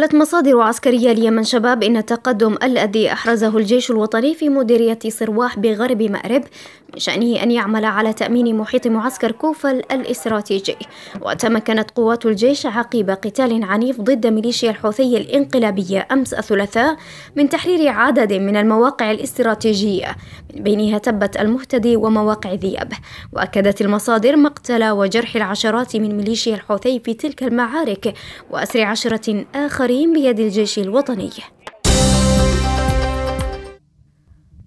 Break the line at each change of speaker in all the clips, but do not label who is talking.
قالت مصادر عسكرية اليمن شباب إن التقدم الذي أحرزه الجيش الوطني في مديرية صرواح بغرب مأرب من شأنه أن يعمل على تأمين محيط معسكر كوفل الاستراتيجي وتمكنت قوات الجيش عقب قتال عنيف ضد ميليشيا الحوثي الانقلابية أمس الثلاثاء من تحرير عدد من المواقع الاستراتيجية من بينها تبت المهتدي ومواقع ذياب وأكدت المصادر مقتل وجرح العشرات من ميليشيا الحوثي في تلك المعارك وأسر عشرة آخر الآخرين بيد الجيش الوطني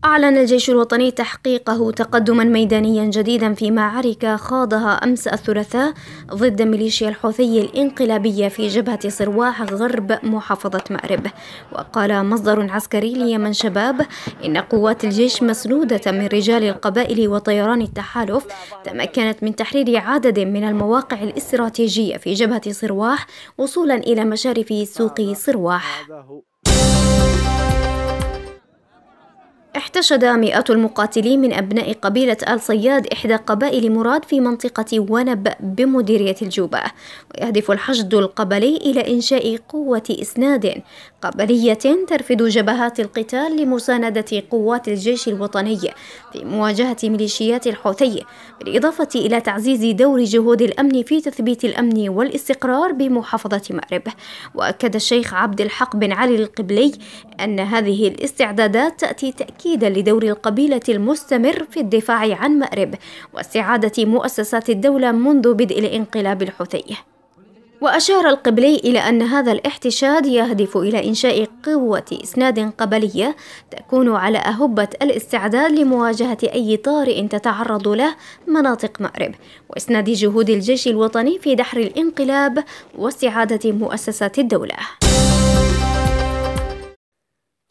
أعلن الجيش الوطني تحقيقه تقدما ميدانيا جديدا في معارك خاضها أمس الثلاثاء ضد ميليشيا الحوثي الانقلابية في جبهة صرواح غرب محافظة مأرب وقال مصدر عسكري ليمن شباب إن قوات الجيش مسنودة من رجال القبائل وطيران التحالف تمكنت من تحرير عدد من المواقع الاستراتيجية في جبهة صرواح وصولا إلى مشارف سوق صرواح احتشد مئات المقاتلين من أبناء قبيلة آل صياد إحدى قبائل مراد في منطقة ونب بمديرية الجوبة ويهدف الحشد القبلي إلى إنشاء قوة إسناد قبلية ترفد جبهات القتال لمساندة قوات الجيش الوطني في مواجهة ميليشيات الحوثي بالإضافة إلى تعزيز دور جهود الأمن في تثبيت الأمن والاستقرار بمحافظة مأرب وأكد الشيخ عبد الحق بن علي القبلي أن هذه الاستعدادات تأتي تأكيد تأكيدا لدور القبيلة المستمر في الدفاع عن مأرب واستعادة مؤسسات الدولة منذ بدء الانقلاب الحوثي وأشار القبلي إلى أن هذا الاحتشاد يهدف إلى إنشاء قوة إسناد قبلية تكون على أهبة الاستعداد لمواجهة أي طارئ تتعرض له مناطق مأرب وإسناد جهود الجيش الوطني في دحر الانقلاب واستعادة مؤسسات الدولة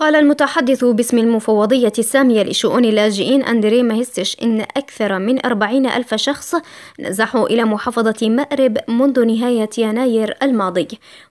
قال المتحدث باسم المفوضية السامية لشؤون اللاجئين أندري ماهستش إن أكثر من أربعين ألف شخص نزحوا إلى محافظة مأرب منذ نهاية يناير الماضي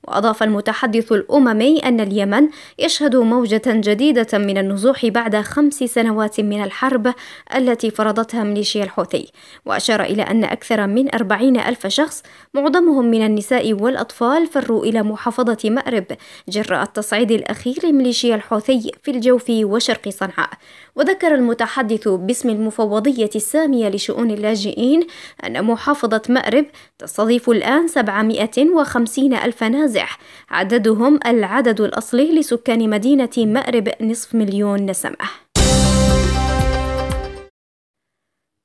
وأضاف المتحدث الأممي أن اليمن يشهد موجة جديدة من النزوح بعد خمس سنوات من الحرب التي فرضتها ميليشيا الحوثي وأشار إلى أن أكثر من أربعين ألف شخص معظمهم من النساء والأطفال فروا إلى محافظة مأرب جراء التصعيد الأخير لميليشيا الحوثي الغوثي في الجوف وشرق صنعاء وذكر المتحدث باسم المفوضية السامية لشؤون اللاجئين أن محافظة مأرب تستضيف الآن 750 ألف نازح عددهم العدد الأصلي لسكان مدينة مأرب نصف مليون نسمة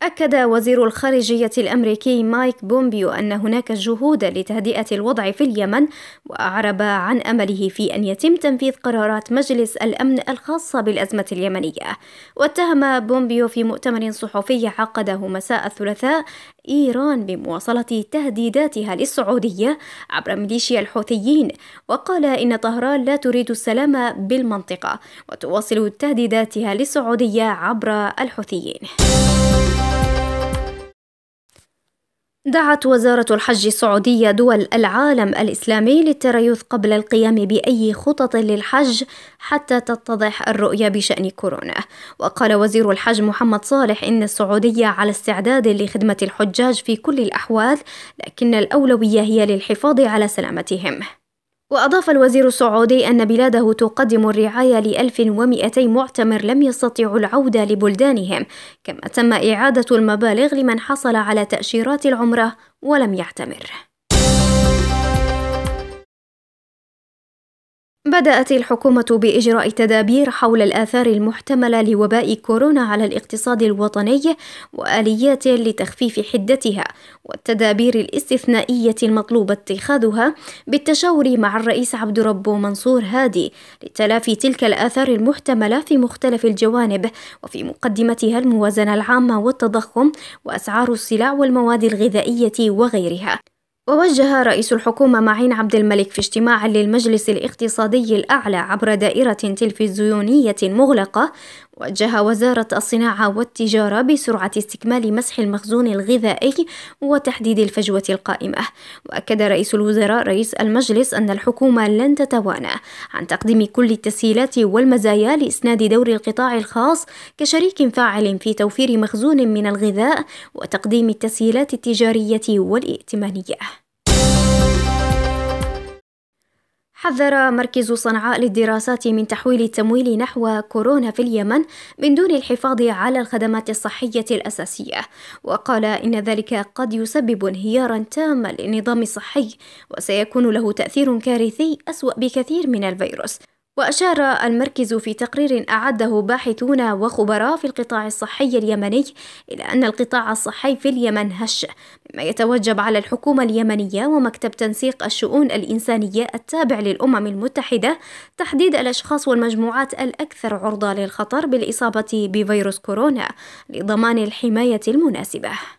أكد وزير الخارجية الأمريكي مايك بومبيو أن هناك جهود لتهدئة الوضع في اليمن وأعرب عن أمله في أن يتم تنفيذ قرارات مجلس الأمن الخاصة بالأزمة اليمنية واتهم بومبيو في مؤتمر صحفي عقده مساء الثلاثاء إيران بمواصلة تهديداتها للسعودية عبر ميليشيا الحوثيين وقال إن طهران لا تريد السلام بالمنطقة وتواصل تهديداتها للسعودية عبر الحوثيين دعت وزارة الحج السعودية دول العالم الإسلامي للتريث قبل القيام بأي خطط للحج حتى تتضح الرؤية بشأن كورونا، وقال وزير الحج محمد صالح إن السعودية على استعداد لخدمة الحجاج في كل الأحوال، لكن الأولوية هي للحفاظ على سلامتهم. وأضاف الوزير السعودي أن بلاده تقدم الرعاية لألف ومئتي معتمر لم يستطيعوا العودة لبلدانهم كما تم إعادة المبالغ لمن حصل على تأشيرات العمرة ولم يعتمر بدأت الحكومة بإجراء تدابير حول الآثار المحتملة لوباء كورونا على الاقتصاد الوطني وآليات لتخفيف حدتها والتدابير الاستثنائية المطلوب اتخاذها بالتشاور مع الرئيس عبد ربه منصور هادي لتلافي تلك الآثار المحتملة في مختلف الجوانب وفي مقدمتها الموازنة العامة والتضخم وأسعار السلع والمواد الغذائية وغيرها ووجه رئيس الحكومة معين عبد الملك في اجتماع للمجلس الاقتصادي الأعلى عبر دائرة تلفزيونية مغلقة وجه وزارة الصناعة والتجارة بسرعة استكمال مسح المخزون الغذائي وتحديد الفجوة القائمة، وأكد رئيس الوزراء رئيس المجلس أن الحكومة لن تتوانى عن تقديم كل التسهيلات والمزايا لإسناد دور القطاع الخاص كشريك فاعل في توفير مخزون من الغذاء وتقديم التسهيلات التجارية والائتمانية. حذر مركز صنعاء للدراسات من تحويل التمويل نحو كورونا في اليمن من دون الحفاظ على الخدمات الصحية الأساسية، وقال إن ذلك قد يسبب انهيارا تاما للنظام الصحي، وسيكون له تأثير كارثي أسوأ بكثير من الفيروس. وأشار المركز في تقرير أعده باحثون وخبراء في القطاع الصحي اليمني إلى أن القطاع الصحي في اليمن هش، مما يتوجب على الحكومة اليمنية ومكتب تنسيق الشؤون الإنسانية التابع للأمم المتحدة تحديد الأشخاص والمجموعات الأكثر عرضة للخطر بالإصابة بفيروس كورونا لضمان الحماية المناسبة.